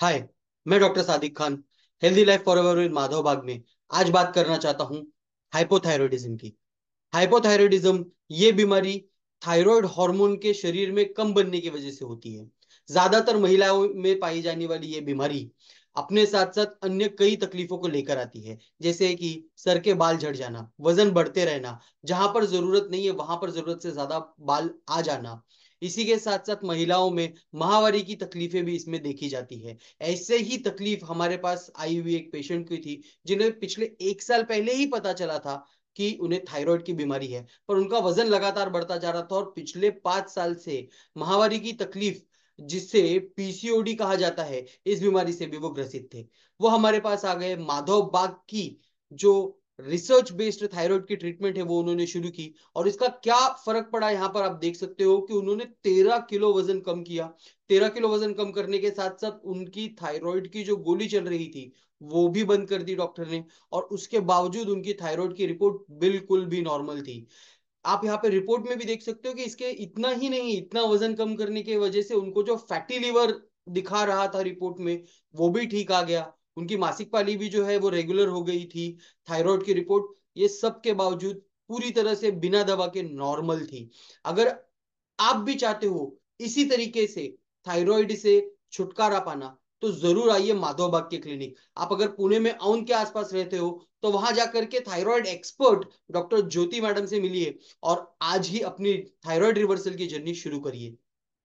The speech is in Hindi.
हाय मैं doctor Sadiq Khan healthy life forever with Madhav Baug में आज बात करना चाहता हूँ हाइपोथायरॉयडिज्म की हाइपोथायरॉयडिज्म ये बीमारी थायराइड हार्मोन के शरीर में कम बनने की वजह से होती है ज्यादातर महिलाओं में पाई जाने वाली ये बीमारी अपने साथ साथ अन्य कई तकलीफों को लेकर आती है जैसे कि सर के बाल झड़ जाना वजन बढ़ते रहना जहां पर जरूरत नहीं है वहां पर जरूरत से ज्यादा बाल आ जाना इसी के साथ साथ महिलाओं में महावारी की तकलीफें भी इसमें देखी जाती है ऐसे ही तकलीफ हमारे पास आई हुई एक पेशेंट की थी जिन्हें पिछले एक साल पहले ही पता चला था कि उन्हें थायराइड की बीमारी है पर उनका वजन लगातार बढ़ता जा रहा था और पिछले पांच साल से महावारी की तकलीफ जिसे पीसीओडी कहा जाता है इस बीमारी से भी वो ग्रसित थे वो हमारे पास आ गए माधव बाग की जो रिसर्च बेस्ड थायराइड की ट्रीटमेंट है वो उन्होंने शुरू की और इसका क्या फर्क पड़ा यहाँ पर आप देख सकते हो कि उन्होंने तेरह किलो वजन कम किया तेरह किलो वजन कम करने के साथ साथ उनकी थायराइड की जो गोली चल रही थी वो भी बंद कर दी डॉक्टर ने और उसके बावजूद उनकी थायराइड की रिपोर्ट बिल्कुल भी नॉर्मल थी आप यहाँ पे रिपोर्ट में भी देख सकते हो कि इसके इतना ही नहीं इतना वजन कम करने की वजह से उनको जो फैटी लिवर दिखा रहा था रिपोर्ट में वो भी ठीक आ गया उनकी मासिक पाली भी जो है वो रेगुलर हो गई थी थायराइड की रिपोर्ट ये सब के बावजूद पूरी तरह से बिना दवा के नॉर्मल थी अगर आप भी चाहते हो इसी तरीके से थायराइड से छुटकारा पाना तो जरूर आइए माधव बाग के क्लिनिक आप अगर पुणे में औन के आसपास रहते हो तो वहां जाकर के thyroid expert doctor Jyoti madam से मिलिए और आज ही अपनी थायराइड रिवर्सल की जर्नी शुरू करिए